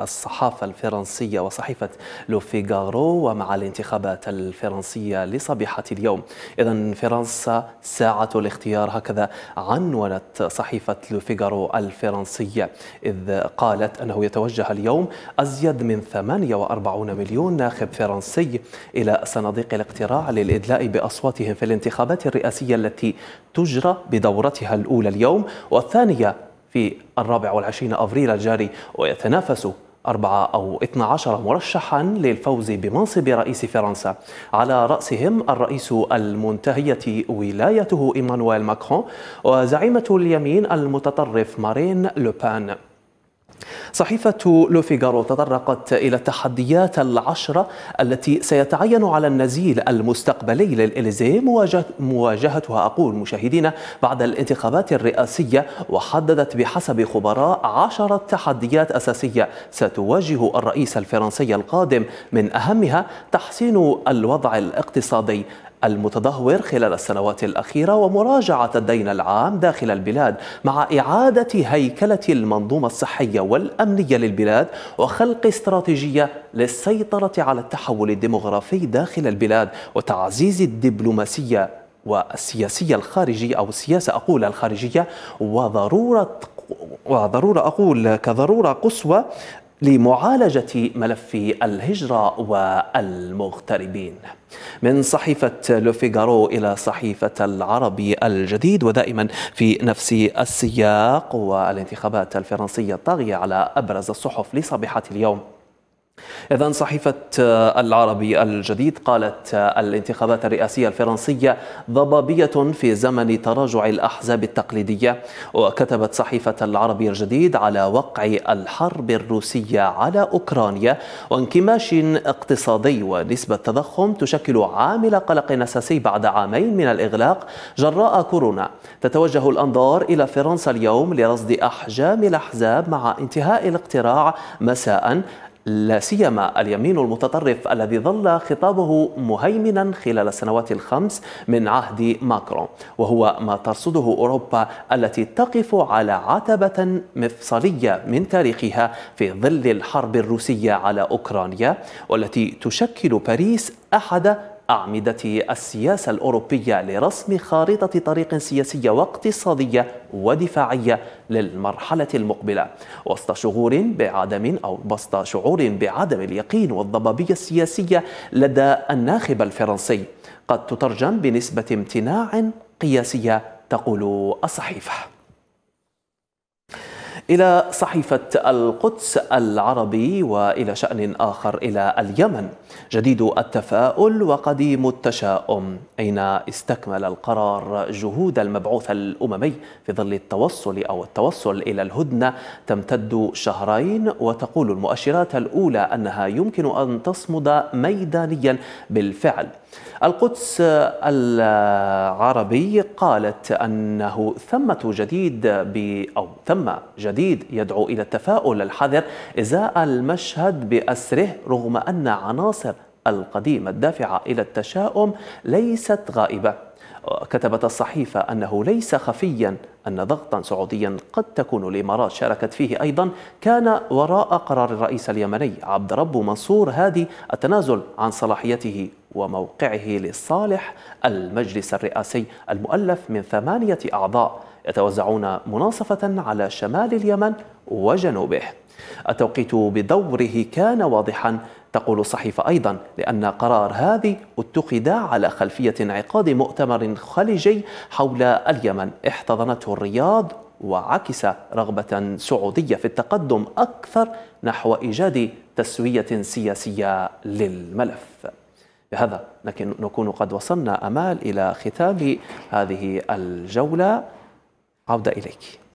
الصحافة الفرنسية وصحيفة لوفيغارو ومع الانتخابات الفرنسية لصبيحة اليوم إذا فرنسا ساعة الاختيار هكذا عنونت صحيفة لوفيغارو الفرنسية إذ قالت أنه يتوجه اليوم أزيد من 48 مليون ناخب فرنسي إلى صناديق الاقتراع للإدلاء بأصواتهم في الانتخابات الرئاسية التي تجرى بدورتها الأولى اليوم والثانية في الرابع والعشرين أفريل الجاري ويتنافس أربعة أو 12 مرشحا للفوز بمنصب رئيس فرنسا على رأسهم الرئيس المنتهية ولايته إيمانويل ماكرون وزعيمة اليمين المتطرف مارين لوبان صحيفة لوفيغارو تطرقت إلى التحديات العشرة التي سيتعين على النزيل المستقبلي للإليزي مواجهتها أقول مشاهدينا بعد الانتخابات الرئاسية وحددت بحسب خبراء عشرة تحديات أساسية ستواجه الرئيس الفرنسي القادم من أهمها تحسين الوضع الاقتصادي المتدهور خلال السنوات الأخيرة ومراجعة الدين العام داخل البلاد مع إعادة هيكلة المنظومة الصحية والأمنية للبلاد وخلق استراتيجية للسيطرة على التحول الديمغرافي داخل البلاد وتعزيز الدبلوماسية والسياسية الخارجية أو السياسة أقول الخارجية وضرورة وضرورة أقول كضرورة قصوى لمعالجة ملف الهجرة والمغتربين من صحيفة لوفيغارو إلى صحيفة العربي الجديد ودائما في نفس السياق والانتخابات الفرنسية الطاغية على أبرز الصحف لصبيحة اليوم إذا صحيفة آه، العربي الجديد قالت آه، الانتخابات الرئاسية الفرنسية ضبابية في زمن تراجع الأحزاب التقليدية وكتبت صحيفة العربي الجديد على وقع الحرب الروسية على أوكرانيا وانكماش اقتصادي ونسبة تضخم تشكل عامل قلق أساسي بعد عامين من الإغلاق جراء كورونا تتوجه الأنظار إلى فرنسا اليوم لرصد أحجام الأحزاب مع انتهاء الاقتراع مساء لا سيما اليمين المتطرف الذي ظل خطابه مهيمنا خلال السنوات الخمس من عهد ماكرون وهو ما ترصده اوروبا التي تقف على عتبه مفصليه من تاريخها في ظل الحرب الروسيه على اوكرانيا والتي تشكل باريس احد أعمدة السياسة الأوروبية لرسم خارطة طريق سياسية واقتصادية ودفاعية للمرحلة المقبلة وسط شعور بعدم أو وسط شعور بعدم اليقين والضبابية السياسية لدى الناخب الفرنسي قد تترجم بنسبة امتناع قياسية تقول الصحيفه إلى صحيفة القدس العربي وإلى شأن آخر إلى اليمن جديد التفاؤل وقديم التشاؤم أين استكمل القرار جهود المبعوث الأممي في ظل التوصل أو التوصل إلى الهدنة تمتد شهرين وتقول المؤشرات الأولى أنها يمكن أن تصمد ميدانيا بالفعل القدس العربي قالت أنه ثمة جديد ب أو ثم جديد شديد يدعو إلى التفاؤل الحذر إزاء المشهد بأسره رغم أن عناصر القديمة الدافعة إلى التشاؤم ليست غائبة كتبت الصحيفة أنه ليس خفيا أن ضغطا سعوديا قد تكون الإمارات شاركت فيه أيضا كان وراء قرار الرئيس اليمني عبد رب منصور هادي التنازل عن صلاحيته وموقعه لصالح المجلس الرئاسي المؤلف من ثمانية أعضاء يتوزعون مناصفة على شمال اليمن وجنوبه التوقيت بدوره كان واضحا تقول الصحيفة أيضا لأن قرار هذه اتخذ على خلفية انعقاد مؤتمر خليجي حول اليمن احتضنته الرياض وعكس رغبة سعودية في التقدم أكثر نحو إيجاد تسوية سياسية للملف بهذا نكون قد وصلنا أمال إلى ختام هذه الجولة Avda ilek.